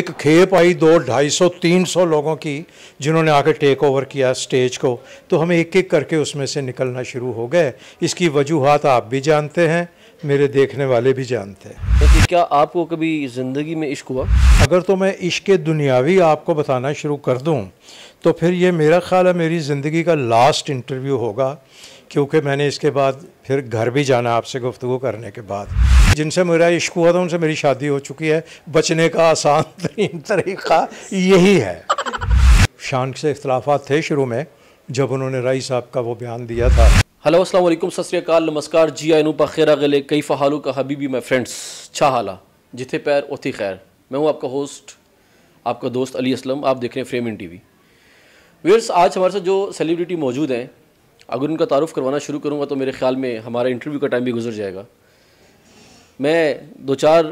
एक खेप आई दो ढाई सौ तीन सौ लोगों की जिन्होंने आकर टेक ओवर किया स्टेज को तो हम एक एक करके उसमें से निकलना शुरू हो गए इसकी वजूहत आप भी जानते हैं मेरे देखने वाले भी जानते हैं तो क्या आपको कभी ज़िंदगी में इश्क हुआ अगर तो मैं इश्क दुनियावी आपको बताना शुरू कर दूँ तो फिर ये मेरा ख्याल है मेरी ज़िंदगी का लास्ट इंटरव्यू होगा क्योंकि मैंने इसके बाद फिर घर भी जाना आपसे गुफ्तु करने के बाद जिनसे मेरा इश्क हुआ था उनसे मेरी शादी हो चुकी है बचने का आसान तरीन तरीका यही है शान से इख्तलाफा थे शुरू में जब उन्होंने राई साहब का वो बयान दिया था हेलो अस्सलाम वालेकुम सत नमस्कार जी आई पा खेरा गले कई फ़हालू का हबीबी माई फ्रेंड्स छा हाला जिथे पैर उथी खैर मैं हूँ आपका होस्ट आपका दोस्त अली असलम आप देख रहे हैं frame in T V viewers आज हमारे साथ जो सेलिब्रिटी मौजूद हैं अगर उनका तारुफ करवाना शुरू करूँगा तो मेरे ख्याल में हमारा इंटरव्यू का टाइम भी गुजर जाएगा मैं दो चार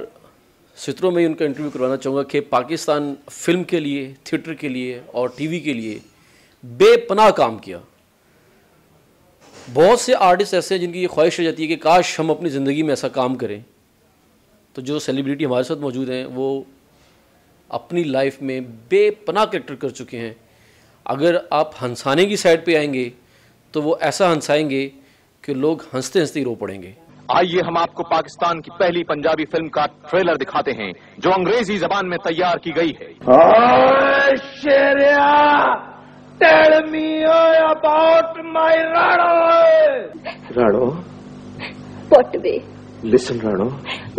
सित्रों में ही उनका इंटरव्यू करवाना चाहूँगा कि पाकिस्तान फिल्म के लिए थिएटर के लिए और टीवी के लिए बेपनाह काम किया बहुत से आर्टिस्ट ऐसे हैं जिनकी ये ख्वाहिश हो जाती है कि काश हम अपनी ज़िंदगी में ऐसा काम करें तो जो सेलिब्रिटी हमारे साथ मौजूद हैं वो अपनी लाइफ में बेपनाह करेक्टर कर चुके हैं अगर आप हंसाने की साइड पर आएंगे तो वो ऐसा हंसाएंगे कि लोग हंसते हंसते ही रो पड़ेंगे आइए हम आपको पाकिस्तान की पहली पंजाबी फिल्म का ट्रेलर दिखाते हैं जो अंग्रेजी जबान में तैयार की गई है about my Rano Rano what way listen Rano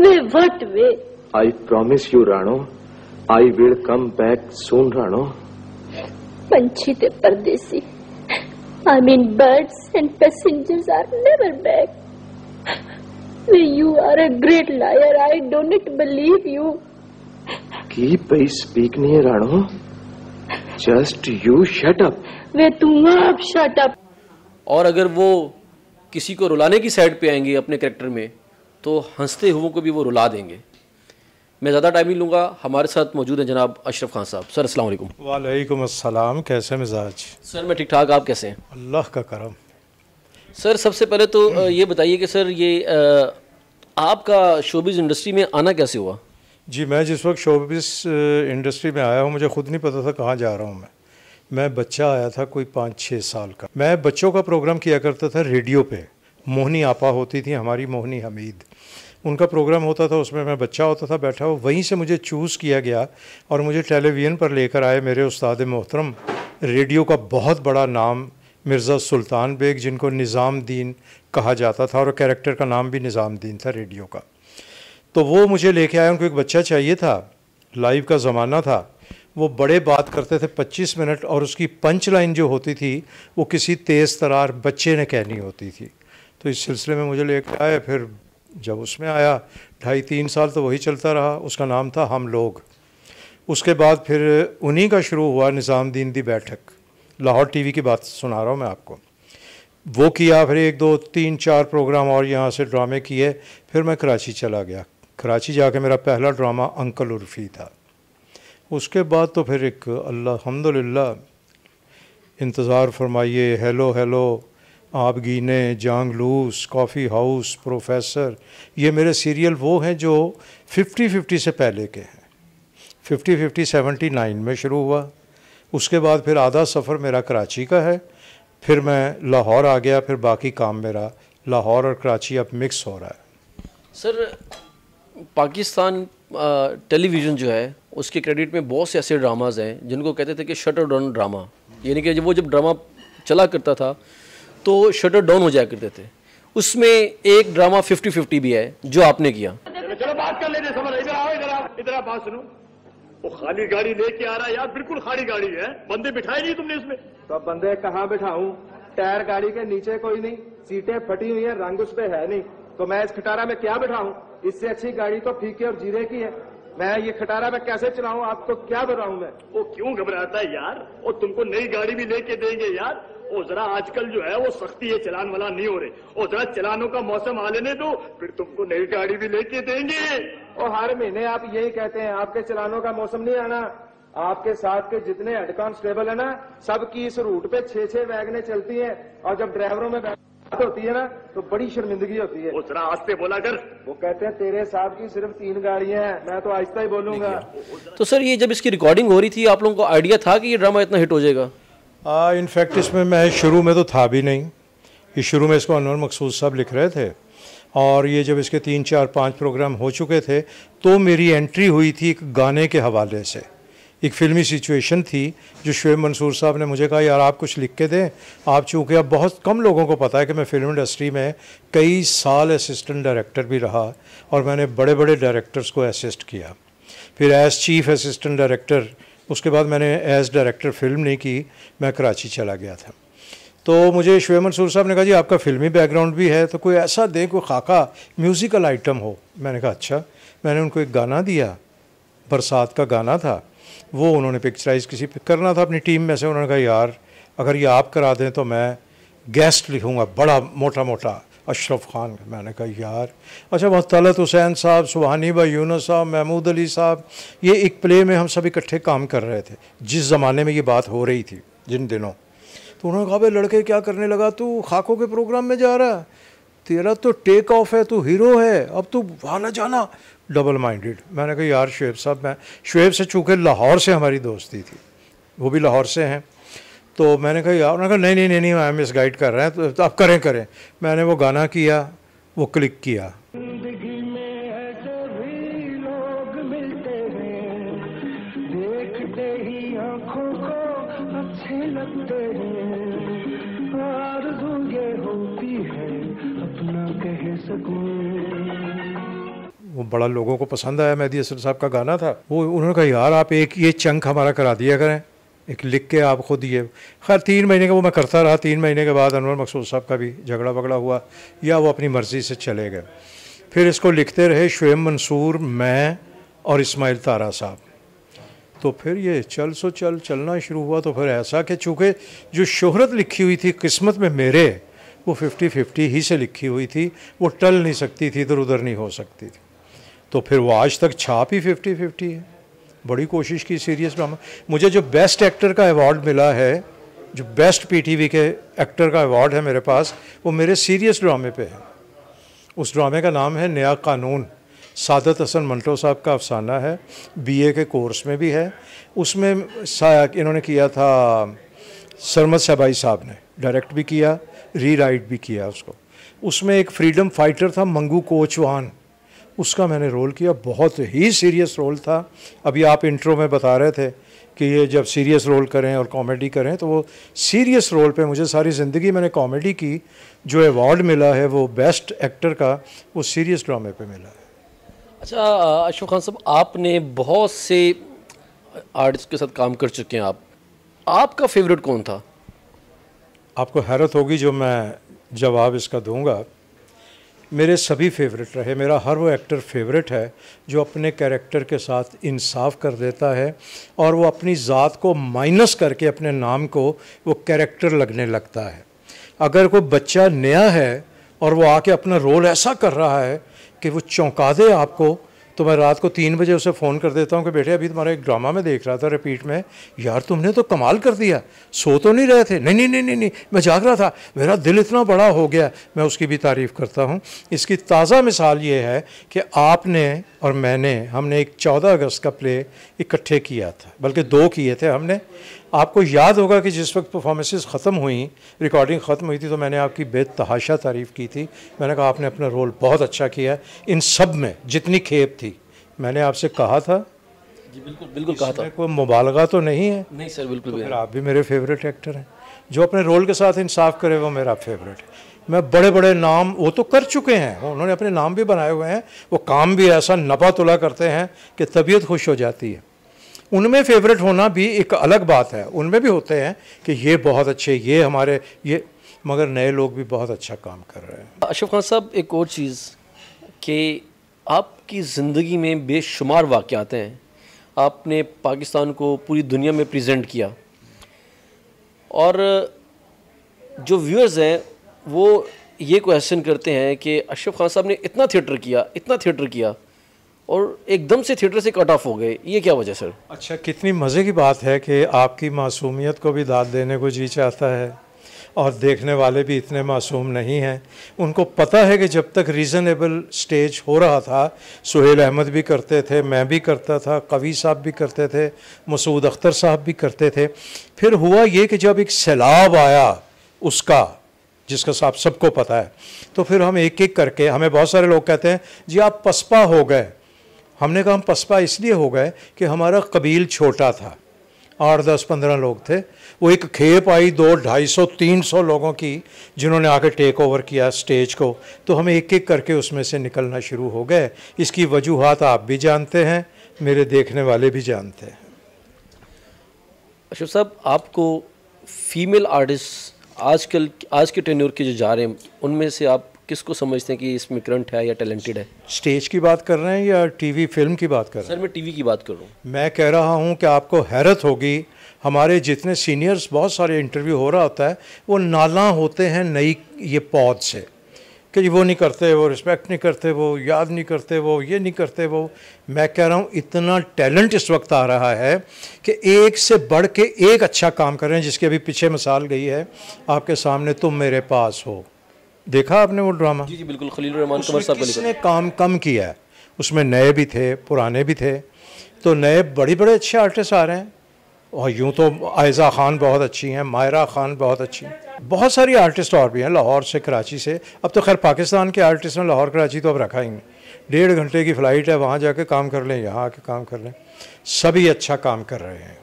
way what way I promise you Rano I will come back soon Rano पंछी थे परदेसी I mean birds and passengers are never back say you are a great liar. I don't believe you. Keep a speaking here, Rano. Just you shut up. वे तुम आप shut up और अगर वो किसी को रुलाने की साइड पे आएंगे अपने कैरेक्टर में तो हंसते हुए को भी वो रुला देंगे मैं ज़्यादा टाइम नहीं लूँगा हमारे साथ मौजूद हैं जनाब अशरफ खान साहब सर असल वालेकुम वालेकुम कैसे मिजाज सर मैं ठीक ठाक आप कैसे हैं अल्लाह का करम सर सबसे पहले तो ये बताइए कि सर ये आपका शोबिज़ इंडस्ट्री में आना कैसे हुआ जी मैं जिस वक्त शोबिस इंडस्ट्री uh, में आया हूँ मुझे खुद नहीं पता था कहाँ जा रहा हूँ मैं मैं बच्चा आया था कोई पाँच छः साल का मैं बच्चों का प्रोग्राम किया करता था रेडियो पे मोहनी आपा होती थी हमारी मोहनी हमीद उनका प्रोग्राम होता था उसमें मैं बच्चा होता था बैठा हुआ वहीं से मुझे चूज़ किया गया और मुझे टेलीविज़न पर लेकर आए मेरे उस्ताद मोहतरम रेडियो का बहुत बड़ा नाम मिर्ज़ा सुल्तान बेग जिनको निज़ाम दीन कहा जाता था और कैरेक्टर का नाम भी निज़ाम दीन था रेडियो का तो वो मुझे लेके आया उनको एक बच्चा चाहिए था लाइव का ज़माना था वो बड़े बात करते थे 25 मिनट और उसकी पंच लाइन जो होती थी वो किसी तेज़ तरार बच्चे ने कहनी होती थी तो इस सिलसिले में मुझे लेके आए फिर जब उसमें आया ढाई तीन साल तो वही चलता रहा उसका नाम था हम लोग उसके बाद फिर उन्हीं का शुरू हुआ दीन दी बैठक लाहौर टीवी की बात सुना रहा हूँ मैं आपको वो किया फिर एक दो तीन चार प्रोग्राम और यहाँ से ड्रामे किए फिर मैं कराची चला गया कराची जा मेरा पहला ड्रामा अंकल उर्फी था उसके बाद तो फिर एक अल्लाह अलहमदिल्ला इंतज़ार फरमाइए हेलो हेलो आप गीने जांग लूस कॉफ़ी हाउस प्रोफेसर ये मेरे सीरियल वो हैं जो फिफ्टी फिफ्टी से पहले के हैं फिफ्टी फिफ्टी सेवेंटी नाइन में शुरू हुआ उसके बाद फिर आधा सफ़र मेरा कराची का है फिर मैं लाहौर आ गया फिर बाकी काम मेरा लाहौर और कराची अब मिक्स हो रहा है सर पाकिस्तान टेलीविज़न जो है उसके क्रेडिट में बहुत से ऐसे ड्रामाज हैं जिनको कहते थे कि शटर डाउन ड्रामा यानी कि जब वो जब ड्रामा चला करता था तो शटर डाउन हो जाया करते थे उसमें एक ड्रामा फिफ्टी फिफ्टी भी है जो आपने किया चलो बात कर लेते समझ इधर आओ इधर आओ इधर आप बात सुनो वो खाली गाड़ी लेके आ रहा है यार बिल्कुल खाली गाड़ी है बंदे बिठाए नहीं तुमने इसमें तो बंदे कहाँ बिठाऊ टायर गाड़ी के नीचे कोई नहीं सीटें फटी हुई है रंग उस पर है नहीं तो मैं इस खटारा में क्या बिठाऊ इससे अच्छी गाड़ी तो फीके और जीरे की है मैं ये खटारा में कैसे चलाऊ आपको क्या बताऊँ मैं वो क्यों घबराता है यार और तुमको नई गाड़ी भी लेके देंगे यार वो जरा आजकल जो है वो सख्ती है चलान वाला नहीं हो रहे और जरा चलानों का मौसम आ लेने दो फिर तुमको नई गाड़ी भी लेके देंगे और हर महीने आप यही कहते हैं आपके चलानों का मौसम नहीं आना आपके साथ के जितने हेड कॉन्स्टेबल है ना सबकी इस रूट पे छह छह वैगने चलती हैं और जब ड्राइवरों में बात होती है ना तो बड़ी शर्मिंदगी होती है आस्ते बोला कर वो कहते हैं तेरे साहब की सिर्फ तीन गाड़ियां हैं मैं तो आहिस्ता ही बोलूंगा तो सर ये जब इसकी रिकॉर्डिंग हो रही थी आप लोगों को आइडिया था कि ये ड्रामा इतना हिट हो जाएगा इनफैक्ट इसमें मैं शुरू में तो था भी नहीं ये शुरू में इसको अनवर मकसूद साहब लिख रहे थे और ये जब इसके तीन चार पाँच प्रोग्राम हो चुके थे तो मेरी एंट्री हुई थी एक गाने के हवाले से एक फिल्मी सिचुएशन थी जो शुएब मंसूर साहब ने मुझे कहा यार आप कुछ लिख के दें आप चूँकि अब बहुत कम लोगों को पता है कि मैं फिल्म इंडस्ट्री में कई साल असिस्टेंट डायरेक्टर भी रहा और मैंने बड़े बड़े डायरेक्टर्स को असिस्ट किया फिर एज़ चीफ असिस्टेंट डायरेक्टर उसके बाद मैंने एज़ डायरेक्टर फिल्म नहीं की मैं कराची चला गया था तो मुझे शुएब मंसूर साहब ने कहा जी आपका फिल्मी बैकग्राउंड भी है तो कोई ऐसा दे कोई खाका म्यूज़िकल आइटम हो मैंने कहा अच्छा मैंने उनको एक गाना दिया बरसात का गाना था वो उन्होंने पिक्चराइज किसी पे करना था अपनी टीम में से उन्होंने कहा यार अगर ये आप करा दें तो मैं गेस्ट लिखूँगा बड़ा मोटा मोटा अशरफ खान मैंने कहा यार अच्छा वहाँ तलत हुसैन साहब सुहानी भाई यूनस साहब महमूद अली साहब ये एक प्ले में हम सब इकट्ठे काम कर रहे थे जिस ज़माने में ये बात हो रही थी जिन दिनों तो उन्होंने कहा भाई लड़के क्या करने लगा तू खाखों के प्रोग्राम में जा रहा है तेरा तो टेक ऑफ है तू हीरो है अब तू वहाँ ना जाना डबल माइंडेड मैंने कहा यार शुएब साहब मैं शुएब से चूँकि लाहौर से हमारी दोस्ती थी वो भी लाहौर से हैं तो मैंने कहा यार उन्होंने कहा नहीं नहीं नहीं नहीं हम इस गाइड कर रहे हैं तो, तो आप करें करें मैंने वो गाना किया वो क्लिक किया बड़ा लोगों को पसंद आया मेहदी असर साहब का गाना था वो उन्होंने कहा यार आप एक ये चंक हमारा करा दिया करें एक लिख के आप खुद ये खैर तीन महीने का वो मैं करता रहा तीन महीने के बाद अनवर मकसूद साहब का भी झगड़ा बगड़ा हुआ या वो अपनी मर्ज़ी से चले गए फिर इसको लिखते रहे शुएम मंसूर मैं और इस्माइल तारा साहब तो फिर ये चल सो चल चलना शुरू हुआ तो फिर ऐसा कि चूँकि जो शोहरत लिखी हुई थी किस्मत में मेरे वो फिफ्टी फिफ्टी ही से लिखी हुई थी वो टल नहीं सकती थी इधर उधर नहीं हो सकती थी तो फिर वो आज तक छाप ही फिफ्टी फिफ्टी है बड़ी कोशिश की सीरियस में मुझे जो बेस्ट एक्टर का अवार्ड मिला है जो बेस्ट पीटीवी के एक्टर का अवार्ड है मेरे पास वो मेरे सीरियस ड्रामे पे है उस ड्रामे का नाम है नया कानून सादत हसन मंटो साहब का अफसाना है बीए के कोर्स में भी है उसमें इन्होंने किया था सरमद सबाई साहब ने डायरेक्ट भी किया री राइट भी किया उसको उसमें एक फ्रीडम फाइटर था मंगू कोचवान उसका मैंने रोल किया बहुत ही सीरियस रोल था अभी आप इंट्रो में बता रहे थे कि ये जब सीरियस रोल करें और कॉमेडी करें तो वो सीरियस रोल पे मुझे सारी ज़िंदगी मैंने कॉमेडी की जो अवार्ड मिला है वो बेस्ट एक्टर का वो सीरियस ड्रामे पे मिला है अच्छा अशोक खान साहब आपने बहुत से आर्टिस्ट के साथ काम कर चुके हैं आप आपका फेवरेट कौन था आपको हैरत होगी जो मैं जवाब इसका दूंगा मेरे सभी फेवरेट रहे मेरा हर वो एक्टर फेवरेट है जो अपने कैरेक्टर के साथ इंसाफ कर देता है और वो अपनी ज़ात को माइनस करके अपने नाम को वो कैरेक्टर लगने लगता है अगर कोई बच्चा नया है और वो आके अपना रोल ऐसा कर रहा है कि वो चौंका दे आपको तो मैं रात को तीन बजे उसे फ़ोन कर देता हूँ कि बेटे अभी तुम्हारा एक ड्रामा में देख रहा था रिपीट में यार तुमने तो कमाल कर दिया सो तो नहीं रहे थे नहीं नहीं नहीं नहीं नहीं मैं जाग रहा था मेरा दिल इतना बड़ा हो गया मैं उसकी भी तारीफ़ करता हूँ इसकी ताज़ा मिसाल ये है कि आपने और मैंने हमने एक चौदह अगस्त का प्ले इकट्ठे किया था बल्कि दो किए थे हमने आपको याद होगा कि जिस वक्त परफॉर्मेंसेस ख़त्म हुई रिकॉर्डिंग ख़त्म हुई थी तो मैंने आपकी बेतहाशा तारीफ़ की थी मैंने कहा आपने अपना रोल बहुत अच्छा किया इन सब में जितनी खेप थी मैंने आपसे कहा था जी बिल्कुल बिल्कुल कहा था कोई मुबालगा तो नहीं है नहीं सर बिल्कुल तो आप भी मेरे फेवरेट एक्टर हैं जो अपने रोल के साथ इंसाफ करे वो मेरा फेवरेट मैं बड़े बड़े नाम वो तो कर चुके हैं उन्होंने अपने नाम भी बनाए हुए हैं वो काम भी ऐसा नपा तुला करते हैं कि तबीयत खुश हो जाती है उनमें फेवरेट होना भी एक अलग बात है उनमें भी होते हैं कि ये बहुत अच्छे ये हमारे ये मगर नए लोग भी बहुत अच्छा काम कर रहे हैं अशोक खान साहब एक और चीज़ कि आपकी ज़िंदगी में बेशुमार वाक़ात हैं आपने पाकिस्तान को पूरी दुनिया में प्रेजेंट किया और जो व्यूअर्स हैं वो ये क्वेश्चन करते हैं कि अशोक खान साहब ने इतना थिएटर किया इतना थिएटर किया और एकदम से थिएटर से कट ऑफ हो गए ये क्या वजह सर अच्छा कितनी मज़े की बात है कि आपकी मासूमियत को भी दाद देने को जी चाहता है और देखने वाले भी इतने मासूम नहीं हैं उनको पता है कि जब तक रीज़नेबल स्टेज हो रहा था सुहेल अहमद भी करते थे मैं भी करता था कवि साहब भी करते थे मसूद अख्तर साहब भी करते थे फिर हुआ ये कि जब एक सैलाब आया उसका जिसका साहब सबको पता है तो फिर हम एक एक करके हमें बहुत सारे लोग कहते हैं जी आप पसपा हो गए हमने कहा हम पसपा इसलिए हो गए कि हमारा कबील छोटा था आठ दस पंद्रह लोग थे वो एक खेप आई दो ढाई सौ तीन सौ लोगों की जिन्होंने आके टेक ओवर किया स्टेज को तो हम एक एक करके उसमें से निकलना शुरू हो गए इसकी वजूहत आप भी जानते हैं मेरे देखने वाले भी जानते हैं अशोक साहब आपको फीमेल आर्टिस्ट आजकल आज के टेन्योर के जो जा रहे हैं उनमें से आप किसको समझते हैं कि इसमें करंट है या टैलेंटेड है स्टेज की बात कर रहे हैं या टीवी फिल्म की बात कर रहे हैं सर मैं टीवी की बात कर रहा हूँ मैं कह रहा हूँ कि आपको हैरत होगी हमारे जितने सीनियर्स बहुत सारे इंटरव्यू हो रहा होता है वो नाला होते हैं नई ये पौध से कि जी वो नहीं करते वो रिस्पेक्ट नहीं करते वो याद नहीं करते वो ये नहीं करते वो मैं कह रहा हूँ इतना टैलेंट इस वक्त आ रहा है कि एक से बढ़ के एक अच्छा काम कर रहे हैं जिसकी अभी पीछे मिसाल गई है आपके सामने तुम मेरे पास हो देखा आपने वो ड्रामा जी जी बिल्कुल खलील रहमान कमर साहब किसने काम कम किया है उसमें नए भी थे पुराने भी थे तो नए बड़े बड़े अच्छे आर्टिस्ट आ रहे हैं और यूँ तो आयज़ा ख़ान बहुत अच्छी हैं मायरा ख़ान बहुत अच्छी हैं बहुत सारी आर्टिस्ट और भी हैं लाहौर से कराची से अब तो खैर पाकिस्तान के आर्टिस्ट ने लाहौर कराची तो अब रखा ही नहीं डेढ़ घंटे की फ़्लाइट है वहाँ जाके काम कर लें यहाँ आके काम कर लें सभी अच्छा काम कर रहे हैं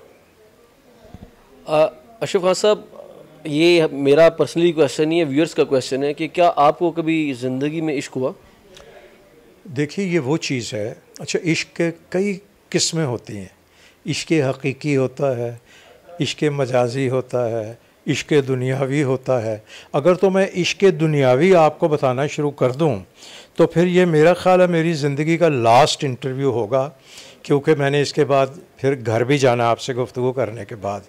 अशोक खान साहब ये मेरा पर्सनली क्वेश्चन नहीं है व्यूअर्स का क्वेश्चन है कि क्या आपको कभी ज़िंदगी में इश्क हुआ देखिए ये वो चीज़ है अच्छा इश्क कई किस्में होती हैं इश्क हकीकी होता है इश्क मजाजी होता है इश्क दुनियावी होता है अगर तो मैं इश्क दुनियावी आपको बताना शुरू कर दूँ तो फिर ये मेरा ख़्याल है मेरी ज़िंदगी का लास्ट इंटरव्यू होगा क्योंकि मैंने इसके बाद फिर घर भी जाना आपसे गुफ्तु करने के बाद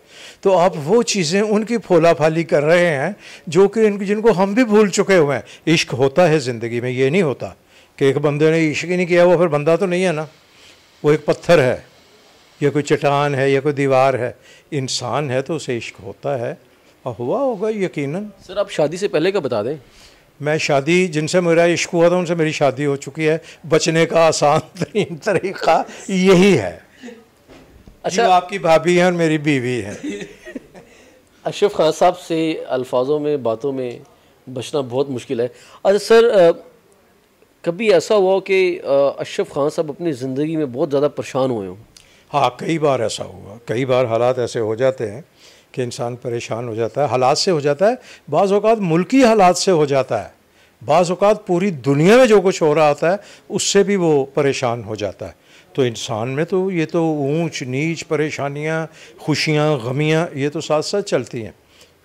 तो आप वो चीज़ें उनकी फोला फाली कर रहे हैं जो कि इनकी जिनको हम भी भूल चुके हुए हैं इश्क होता है ज़िंदगी में ये नहीं होता कि एक बंदे ने इश्क ही नहीं किया वो फिर बंदा तो नहीं है ना वो एक पत्थर है या कोई चट्टान है या कोई दीवार है इंसान है तो उसे इश्क होता है और हुआ होगा यकीनन सर आप शादी से पहले का बता दें मैं शादी जिनसे मेरा इश्क हुआ था उनसे मेरी शादी हो चुकी है बचने का आसान तरीन तरीका यही है अच्छा जो आपकी भाभी हैं और मेरी बीवी है अशरफ खान साहब से अल्फाजों में बातों में बचना बहुत मुश्किल है अच्छा सर आ, कभी ऐसा हुआ कि अशरफ खान साहब अपनी ज़िंदगी में बहुत ज़्यादा परेशान हुए हों हाँ कई बार ऐसा हुआ कई बार हालात ऐसे हो जाते हैं कि इंसान परेशान हो जाता है हालात से हो जाता है बाज़ अवत मुल्की हालात से हो जाता है बाज़ अवत पूरी दुनिया में जो कुछ हो रहा होता है उससे भी वो परेशान हो जाता है तो इंसान में तो ये तो ऊंच नीच परेशानियाँ खुशियाँ गमियाँ ये तो साथ साथ चलती हैं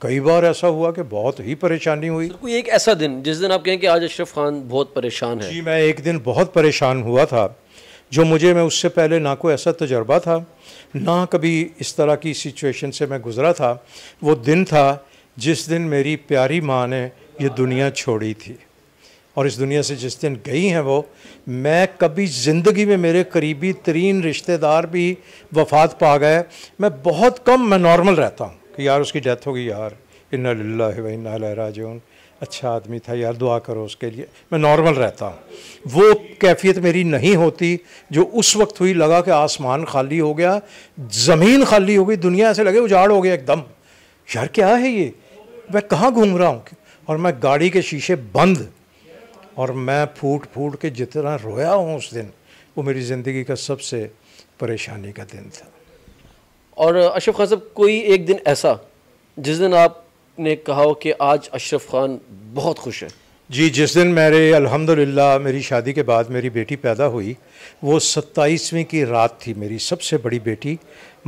कई बार ऐसा हुआ कि बहुत ही परेशानी हुई कोई एक ऐसा दिन जिस दिन आप कहें कि आज अशरफ खान बहुत परेशान है जी मैं एक दिन बहुत परेशान हुआ था जो मुझे मैं उससे पहले ना कोई ऐसा तजर्बा था ना कभी इस तरह की सिचुएशन से मैं गुज़रा था वो दिन था जिस दिन मेरी प्यारी माँ ने ये दुनिया छोड़ी थी और इस दुनिया से जिस दिन गई हैं वो मैं कभी ज़िंदगी में मेरे करीबी तरीन रिश्तेदार भी वफात पा गए मैं बहुत कम मैं नॉर्मल रहता हूँ कि यार उसकी डेथ हो गई यार इन्ना लाला राजन अच्छा आदमी था यार दुआ करो उसके लिए मैं नॉर्मल रहता हूँ वो कैफियत मेरी नहीं होती जो उस वक्त हुई लगा कि आसमान खाली हो गया ज़मीन खाली हो गई दुनिया ऐसे लगे उजाड़ हो गया एकदम यार क्या है ये मैं कहाँ घूम रहा हूँ और मैं गाड़ी के शीशे बंद और मैं फूट फूट के जितना रोया हूँ उस दिन वो मेरी ज़िंदगी का सबसे परेशानी का दिन था और अशोक खासब कोई एक दिन ऐसा जिस दिन आप ने कहा हो कि आज अशरफ खान बहुत खुश है जी जिस दिन मेरे अल्हम्दुलिल्लाह मेरी शादी के बाद मेरी बेटी पैदा हुई वो सत्ताईसवीं की रात थी मेरी सबसे बड़ी बेटी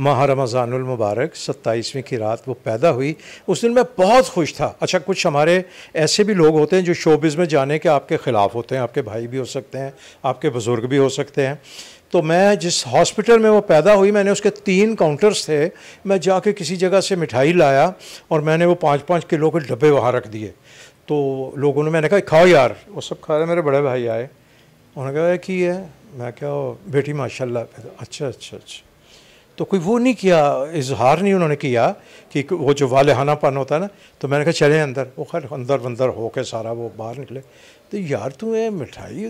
माह रमज़ानमबारक सत्ताईसवीं की रात वो पैदा हुई उस दिन मैं बहुत खुश था अच्छा कुछ हमारे ऐसे भी लोग होते हैं जो शोबिज़ में जाने के आपके ख़िलाफ़ होते हैं आपके भाई भी हो सकते हैं आपके बुज़ुर्ग भी हो सकते हैं तो मैं जिस हॉस्पिटल में वो पैदा हुई मैंने उसके तीन काउंटर्स थे मैं जाके किसी जगह से मिठाई लाया और मैंने वो पाँच पाँच किलो के डब्बे वहाँ रख दिए तो लोगों ने मैंने कहा खाओ यार वो सब खा रहे मेरे बड़े भाई आए उन्होंने कहा कि है मैं क्या बेटी माशाल्लाह अच्छा अच्छा अच्छा तो कोई वो नहीं किया इजहार नहीं उन्होंने किया कि वो जो वालहानापन होता है ना तो मैंने कहा चले अंदर वो खैर अंदर बंदर हो के सारा वो बाहर निकले तो यार तू ये मिठाई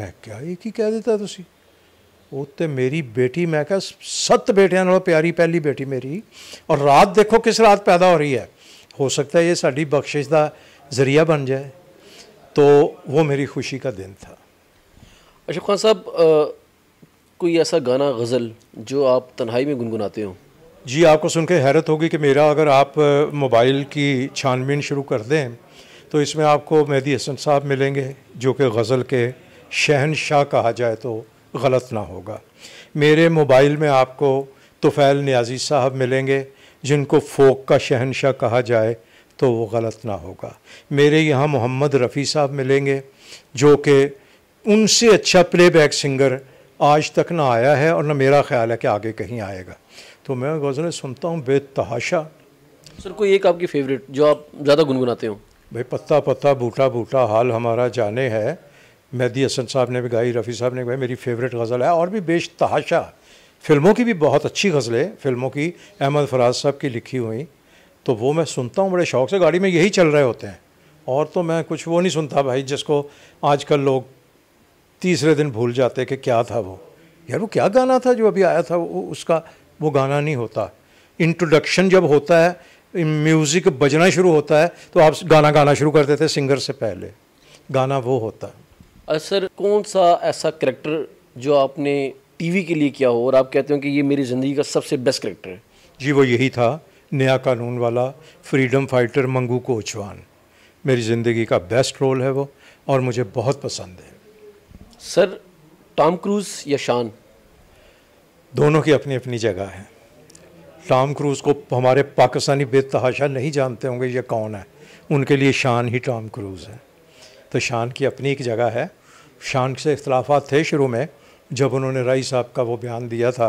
मैं क्या ये कि कह देता तुम उत्ते मेरी बेटी मैं क्या सत्त बेटिया प्यारी पहली बेटी मेरी और रात देखो किस रात पैदा हो रही है हो सकता है ये साड़ी बख्शिश का जरिया बन जाए तो वो मेरी खुशी का दिन था अशोक खान साहब कोई ऐसा गाना गज़ल जो आप तन्हाई में गुनगुनाते हो जी आपको सुन के हैरत होगी कि मेरा अगर आप मोबाइल की छानबीन शुरू कर दें तो इसमें आपको मेहदी हसन साहब मिलेंगे जो कि गज़ल के शहनशाह कहा जाए तो गलत ना होगा मेरे मोबाइल में आपको तुफ़ैल न्याजी साहब मिलेंगे जिनको फ़ोक का शहनशाह कहा जाए तो वो गलत ना होगा मेरे यहाँ मोहम्मद रफ़ी साहब मिलेंगे जो कि उनसे अच्छा प्लेबैक सिंगर आज तक ना आया है और ना मेरा ख्याल है कि आगे कहीं आएगा तो मैं गज़लें सुनता हूँ बेतहाशा सर कोई एक आपकी फेवरेट जो आप ज़्यादा गुनगुनाते हो भाई पत्ता पत्ता बूटा बूटा हाल हमारा जाने है मेहदी हसन साहब ने भी गाई रफ़ी साहब ने गाई मेरी फेवरेट गज़ल है और भी बेश तहाशा फिल्मों की भी बहुत अच्छी गज़लें फिल्मों की अहमद फराज साहब की लिखी हुई तो वो मैं सुनता हूँ बड़े शौक़ से गाड़ी में यही चल रहे होते हैं और तो मैं कुछ वो नहीं सुनता भाई जिसको आजकल लोग तीसरे दिन भूल जाते कि क्या था वो यार वो क्या गाना था जो अभी आया था वो उसका वो गाना नहीं होता इंट्रोडक्शन जब होता है म्यूज़िक बजना शुरू होता है तो आप गाना गाना शुरू कर देते सिंगर से पहले गाना वो होता है सर कौन सा ऐसा करेक्टर जो आपने टीवी के लिए किया हो और आप कहते हो कि ये मेरी ज़िंदगी का सबसे बेस्ट करेक्टर है जी वो यही था नया कानून वाला फ्रीडम फाइटर मंगू कोचवान मेरी ज़िंदगी का बेस्ट रोल है वो और मुझे बहुत पसंद है सर टॉम क्रूज़ या शान दोनों की अपनी अपनी जगह है टॉम क्रूज़ को हमारे पाकिस्तानी बेतहाशा नहीं जानते होंगे ये कौन है उनके लिए शान ही टॉम क्रूज़ है तो शान की अपनी एक जगह है शान से इख्लाफा थे शुरू में जब उन्होंने राई साहब का वो बयान दिया था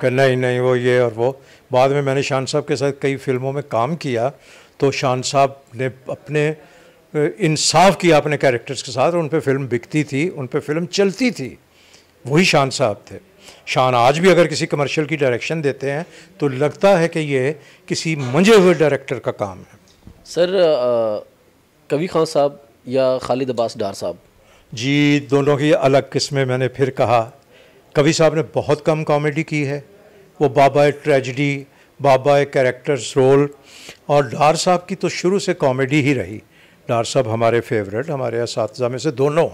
कि नहीं नहीं वो ये और वो बाद में मैंने शान साहब के साथ कई फिल्मों में काम किया तो शान साहब ने अपने इंसाफ किया अपने कैरेक्टर्स के साथ उन पर फिल्म बिकती थी उन पर फिल्म चलती थी वही शान साहब थे शान आज भी अगर किसी कमर्शियल की डायरेक्शन देते हैं तो लगता है कि ये किसी मंझे हुए डायरेक्टर का काम है सर कवि खान साहब या खालिद अब्बास डार साहब जी दोनों की अलग किस्में मैंने फिर कहा कवि साहब ने बहुत कम कॉमेडी की है वो बाबा ट्रेजडी बाबा कैरेक्टर्स रोल और डार साहब की तो शुरू से कॉमेडी ही रही डार साहब हमारे फेवरेट हमारे इस में से दोनों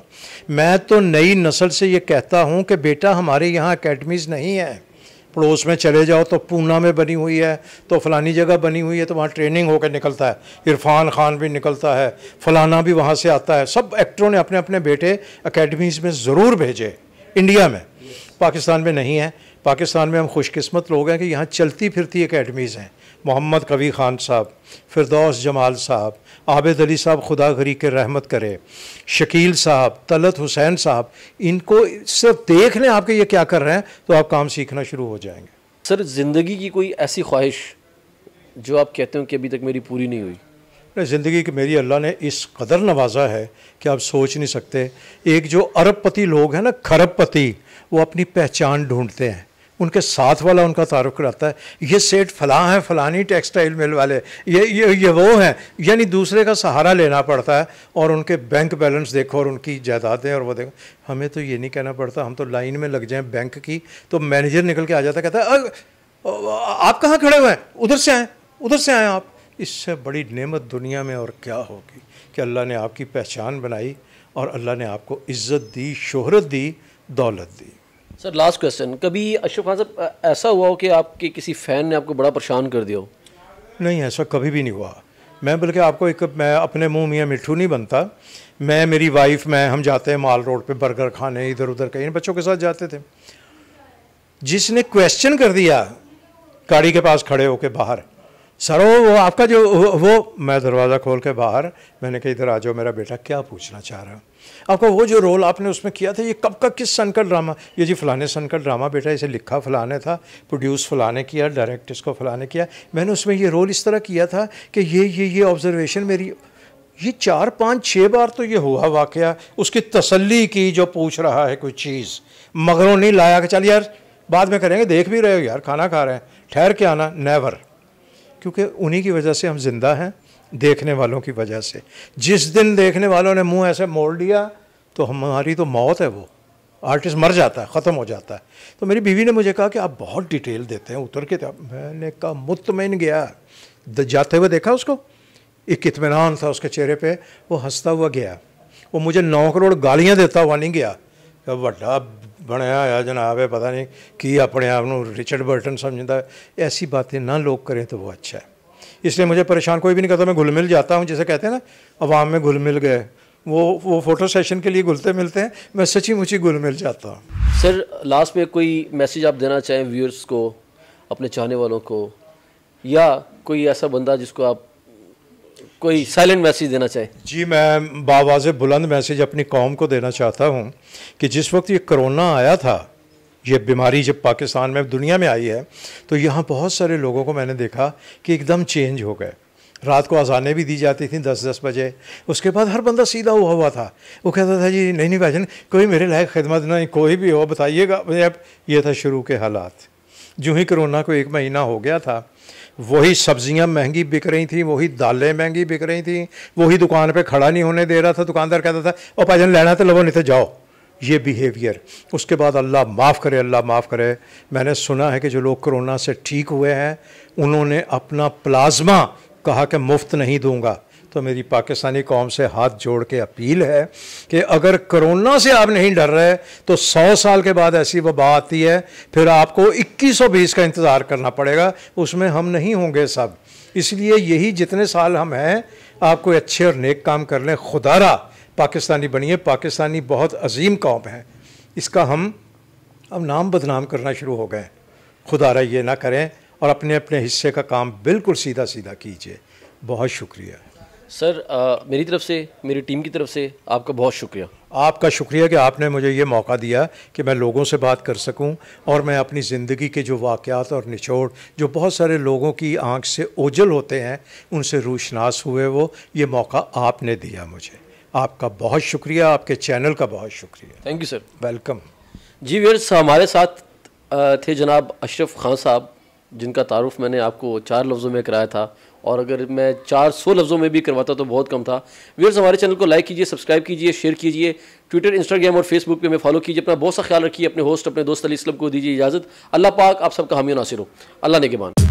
मैं तो नई नस्ल से ये कहता हूँ कि बेटा हमारे यहाँ अकेडमीज़ नहीं हैं पड़ोस में चले जाओ तो पूना में बनी हुई है तो फ़लानी जगह बनी हुई है तो वहाँ ट्रेनिंग होकर निकलता है इरफान खान भी निकलता है फ़लाना भी वहाँ से आता है सब एक्टरों ने अपने अपने बेटे अकेडमीज़ में ज़रूर भेजे इंडिया में पाकिस्तान में नहीं है पाकिस्तान में हम खुशकस्मत लोग हैं कि यहाँ चलती फिरती अकेडमीज़ हैं मोहम्मद कवी ख़ान साहब फिरदौस जमाल साहब आबिद अली साहब खुदा घरी के रहमत करे शकील साहब तलत हुसैन साहब इनको सिर्फ देख लें आपके ये क्या कर रहे हैं तो आप काम सीखना शुरू हो जाएंगे सर ज़िंदगी की कोई ऐसी ख्वाहिश जो आप कहते हो कि अभी तक मेरी पूरी नहीं हुई ज़िंदगी की मेरी अल्लाह ने इस कदर नवाजा है कि आप सोच नहीं सकते एक जो अरबपति लोग हैं ना खरबपति वो अपनी पहचान ढूंढते हैं उनके साथ वाला उनका तारुक रहता है ये सेठ फलाँ हैं फलानी टेक्सटाइल मिल वाले ये ये ये वो हैं यानी दूसरे का सहारा लेना पड़ता है और उनके बैंक बैलेंस देखो और उनकी जायदादें और वो देखो हमें तो ये नहीं कहना पड़ता हम तो लाइन में लग जाएं बैंक की तो मैनेजर निकल के आ जाता कहता है आप कहाँ खड़े हुए हैं उधर से आएँ उधर से आएँ आप इससे बड़ी नमत दुनिया में और क्या होगी कि अल्लाह ने आपकी पहचान बनाई और अल्लाह ने आपको इज़्ज़त दी शोहरत दी दौलत दी सर लास्ट क्वेश्चन कभी अशोक खान साहब ऐसा हुआ हो कि आपके किसी फ़ैन ने आपको बड़ा परेशान कर दिया हो नहीं ऐसा कभी भी नहीं हुआ मैं बल्कि आपको एक मैं अपने मुंह में मिठू नहीं बनता मैं मेरी वाइफ मैं हम जाते हैं माल रोड पे बर्गर खाने इधर उधर कहीं बच्चों के साथ जाते थे जिसने क्वेश्चन कर दिया गाड़ी के पास खड़े होके बाहर सर वो आपका जो वो मैं दरवाज़ा खोल के बाहर मैंने कहा इधर आ जाओ मेरा बेटा क्या पूछना चाह रहा आपका वो जो रोल आपने उसमें किया था ये कब का किस सन का ड्रामा ये जी फलाने सन का ड्रामा बेटा इसे लिखा फलाने था प्रोड्यूस फलाने किया डायरेक्ट इसको फलाने किया मैंने उसमें ये रोल इस तरह किया था कि ये ये ये ऑब्जर्वेशन मेरी ये चार पाँच छः बार तो ये हुआ वाक़ उसकी तसल्ली की जो पूछ रहा है कोई चीज़ मगरों नहीं लाया कि चल यार बाद में करेंगे देख भी रहे हो यार खाना खा रहे हैं ठहर के आना नेवर क्योंकि उन्हीं की वजह से हम जिंदा हैं देखने वालों की वजह से जिस दिन देखने वालों ने मुंह ऐसे मोड़ लिया तो हमारी तो मौत है वो आर्टिस्ट मर जाता है ख़त्म हो जाता है तो मेरी बीवी ने मुझे कहा कि आप बहुत डिटेल देते हैं उतर के मैंने कहा मुतमिन गया जाते हुए देखा उसको एक इतमान था उसके चेहरे पर वो हंसता हुआ गया वो मुझे नौ करोड़ गालियाँ देता हुआ नहीं गया ਕਿ ਵੱਡਾ ਬਣਿਆ ਹੋਇਆ ਜਨਾਬ ਹੈ ਪਤਾ ਨਹੀਂ ਕੀ ਆਪਣੇ ਆਪ ਨੂੰ ਰਿਚਰਡ ਬਰਟਨ ਸਮਝਦਾ ਐਸੀ ਬਾतें ਨਾ ਲੋਕ ਕਰੇ ਤਾਂ ਉਹ ਅੱਛਾ इसलिए मुझे परेशान कोई भी नहीं करता मैं घुल मिल जाता हूँ जैसे कहते हैं ना अवाम में घुल मिल गए वो वो फोटो सेशन के लिए घुलते मिलते हैं मैं सची मुची घुल मिल जाता हूँ सर लास्ट में कोई मैसेज आप देना चाहें व्यूअर्स को अपने चाहने वालों को या कोई ऐसा बंदा जिसको आप कोई साइलेंट मैसेज देना चाहें जी मैं बाज़ बुलंद मैसेज अपनी कौम को देना चाहता हूँ कि जिस वक्त ये कोरोना आया था ये बीमारी जब पाकिस्तान में दुनिया में आई है तो यहाँ बहुत सारे लोगों को मैंने देखा कि एकदम चेंज हो गए रात को अजानें भी दी जाती थी दस दस बजे उसके बाद हर बंदा सीधा हुआ हुआ था वो कहता था जी नहीं नहीं भाजन कोई मेरे लायक खिदमत नहीं कोई भी हो बताइएगा अब ये था शुरू के हालात जो ही कोरोना को एक महीना हो गया था वही सब्जियां महंगी बिक रही थी वही दालें महंगी बिक रही थी वही दुकान पे खड़ा नहीं होने दे रहा था दुकानदार कहता था ओ भाजन लेना तो लवो नहीं तो जाओ ये बिहेवियर उसके बाद अल्लाह माफ़ करे अल्लाह माफ़ करे मैंने सुना है कि जो लोग कोरोना से ठीक हुए हैं उन्होंने अपना प्लाज्मा कहा कि मुफ्त नहीं दूंगा तो मेरी पाकिस्तानी कौम से हाथ जोड़ के अपील है कि अगर कोरोना से आप नहीं डर रहे तो 100 साल के बाद ऐसी वबा आती है फिर आपको 2120 का इंतज़ार करना पड़ेगा उसमें हम नहीं होंगे सब इसलिए यही जितने साल हम हैं आपको अच्छे और नेक काम कर लें खुदारा पाकिस्तानी बनी है पाकिस्तानी बहुत अजीम कौम है इसका हम अब नाम बदनाम करना शुरू हो गए खुदा रहा ये ना करें और अपने अपने हिस्से का काम बिल्कुल सीधा सीधा कीजिए बहुत शुक्रिया सर आ, मेरी तरफ से मेरी टीम की तरफ से आपका बहुत शुक्रिया आपका शुक्रिया कि आपने मुझे ये मौका दिया कि मैं लोगों से बात कर सकूं और मैं अपनी ज़िंदगी के जो वाक़ात और निचोड़ जो बहुत सारे लोगों की आंख से ओझल होते हैं उनसे रूशनास हुए वो ये मौका आपने दिया मुझे आपका बहुत शुक्रिया आपके चैनल का बहुत शुक्रिया थैंक यू सर वेलकम जी व्यर्स हमारे साथ थे जनाब अशरफ खान साहब जिनका तारुफ मैंने आपको चार लफ्ज़ों में कराया था और अगर मैं चार सौ लफ्ज़ों में भी करवाता तो बहुत कम था वीरस हमारे चैनल को लाइक कीजिए सब्सक्राइब कीजिए शेयर कीजिए ट्विटर इंस्टाग्राम और फेसबुक पर हमें फॉलो कीजिए अपना बहुत सा ख्याल रखिए अपने होस्ट अपने दोस्त अली इसलम को दीजिए इजाज़त अल्लाह पाक आप सबका हामी नासिर हो अल्लाह ने के मान